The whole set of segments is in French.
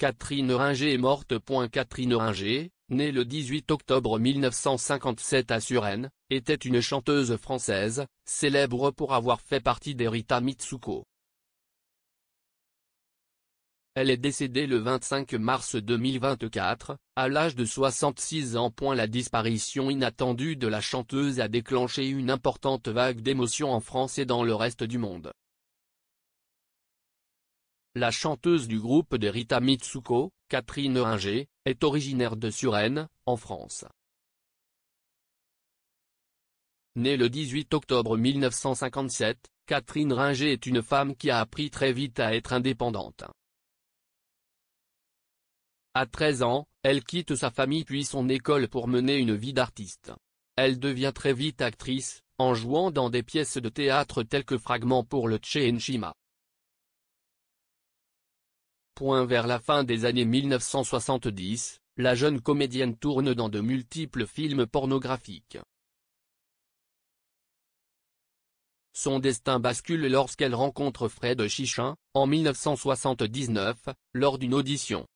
Catherine Ringer est morte. Catherine Ringer, née le 18 octobre 1957 à Suresnes, était une chanteuse française, célèbre pour avoir fait partie d'Erita Mitsuko. Elle est décédée le 25 mars 2024, à l'âge de 66 ans. La disparition inattendue de la chanteuse a déclenché une importante vague d'émotions en France et dans le reste du monde. La chanteuse du groupe de Rita Mitsuko, Catherine Ringer, est originaire de Suresnes, en France. Née le 18 octobre 1957, Catherine Ringer est une femme qui a appris très vite à être indépendante. À 13 ans, elle quitte sa famille puis son école pour mener une vie d'artiste. Elle devient très vite actrice, en jouant dans des pièces de théâtre telles que Fragments pour le Tchéenchima, vers la fin des années 1970, la jeune comédienne tourne dans de multiples films pornographiques. Son destin bascule lorsqu'elle rencontre Fred Chichin, en 1979, lors d'une audition.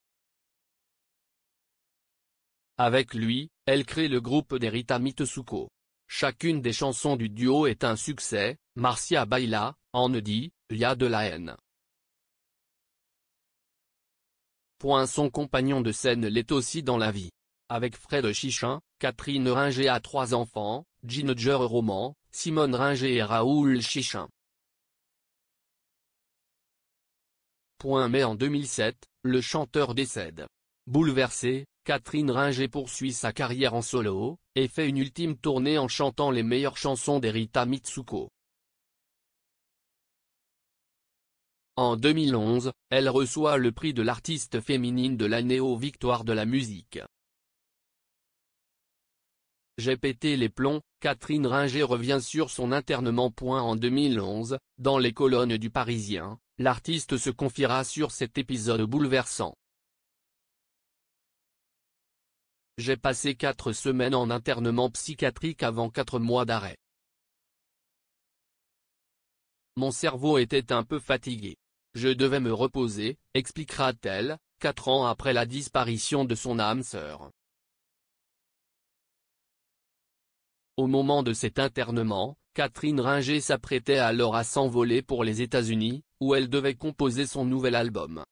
Avec lui, elle crée le groupe des Rita Chacune des chansons du duo est un succès, Marcia Baila, en dit, Il y a de la haine. Son compagnon de scène l'est aussi dans la vie. Avec Fred Chichin, Catherine Ringer a trois enfants, Ginger Roman, Simone Ringer et Raoul Chichin. Mais en 2007, le chanteur décède. Bouleversée, Catherine Ringer poursuit sa carrière en solo, et fait une ultime tournée en chantant les meilleures chansons d'Erita Mitsuko. En 2011, elle reçoit le prix de l'artiste féminine de l'année aux Victoires de la musique. J'ai pété les plombs, Catherine Ringer revient sur son internement. En 2011, dans les colonnes du Parisien, l'artiste se confiera sur cet épisode bouleversant. J'ai passé quatre semaines en internement psychiatrique avant quatre mois d'arrêt. Mon cerveau était un peu fatigué. Je devais me reposer, expliquera-t-elle, quatre ans après la disparition de son âme sœur. Au moment de cet internement, Catherine Ringer s'apprêtait alors à s'envoler pour les États-Unis, où elle devait composer son nouvel album.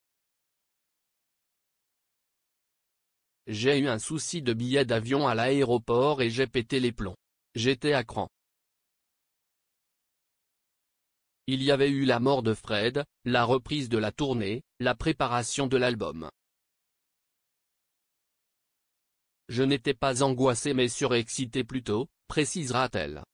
J'ai eu un souci de billet d'avion à l'aéroport et j'ai pété les plombs. J'étais à cran. Il y avait eu la mort de Fred, la reprise de la tournée, la préparation de l'album. Je n'étais pas angoissé mais surexcité plutôt, précisera-t-elle.